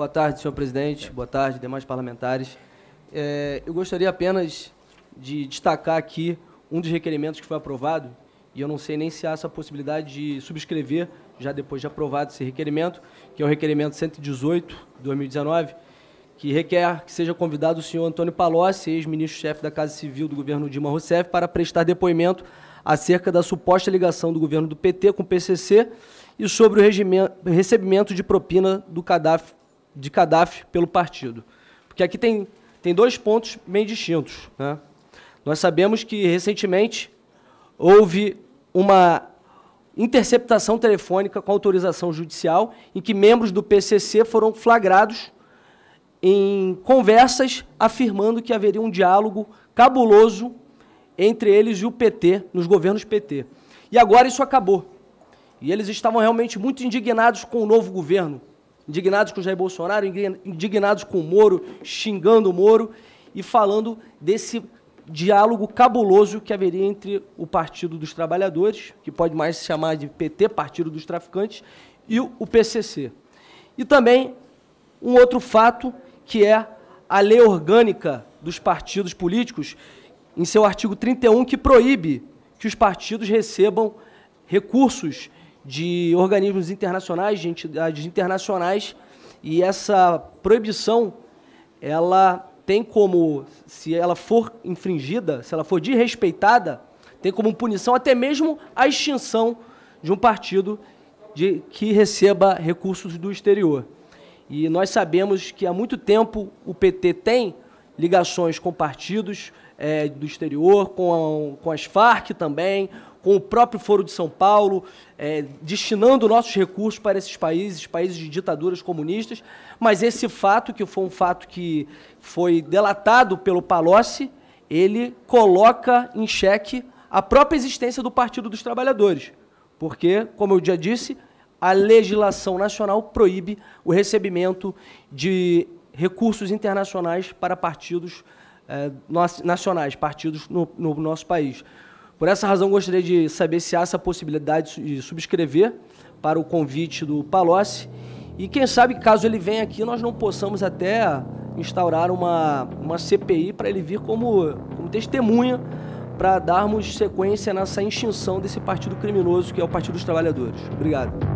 Boa tarde, senhor presidente. Boa tarde, demais parlamentares. É, eu gostaria apenas de destacar aqui um dos requerimentos que foi aprovado, e eu não sei nem se há essa possibilidade de subscrever, já depois de aprovado esse requerimento, que é o requerimento 118, 2019, que requer que seja convidado o senhor Antônio Palocci, ex-ministro-chefe da Casa Civil do governo Dilma Rousseff, para prestar depoimento acerca da suposta ligação do governo do PT com o PCC e sobre o recebimento de propina do Gaddafi, de Gaddafi pelo partido. Porque aqui tem, tem dois pontos bem distintos. Né? Nós sabemos que, recentemente, houve uma interceptação telefônica com autorização judicial em que membros do PCC foram flagrados em conversas afirmando que haveria um diálogo cabuloso entre eles e o PT, nos governos PT. E agora isso acabou. E eles estavam realmente muito indignados com o novo governo, indignados com o Jair Bolsonaro, indignados com o Moro, xingando o Moro e falando desse diálogo cabuloso que haveria entre o Partido dos Trabalhadores, que pode mais se chamar de PT, Partido dos Traficantes, e o PCC. E também um outro fato que é a lei orgânica dos partidos políticos, em seu artigo 31, que proíbe que os partidos recebam recursos de organismos internacionais, de entidades internacionais, e essa proibição, ela tem como, se ela for infringida, se ela for desrespeitada, tem como punição até mesmo a extinção de um partido de, que receba recursos do exterior. E nós sabemos que há muito tempo o PT tem ligações com partidos é, do exterior, com, a, com as Farc também, com o próprio Foro de São Paulo, é, destinando nossos recursos para esses países, países de ditaduras comunistas. Mas esse fato, que foi um fato que foi delatado pelo Palocci, ele coloca em xeque a própria existência do Partido dos Trabalhadores. Porque, como eu já disse, a legislação nacional proíbe o recebimento de recursos internacionais para partidos eh, nacionais, partidos no, no nosso país. Por essa razão, gostaria de saber se há essa possibilidade de subscrever para o convite do Palocci. E quem sabe, caso ele venha aqui, nós não possamos até instaurar uma, uma CPI para ele vir como, como testemunha para darmos sequência nessa extinção desse partido criminoso que é o Partido dos Trabalhadores. Obrigado.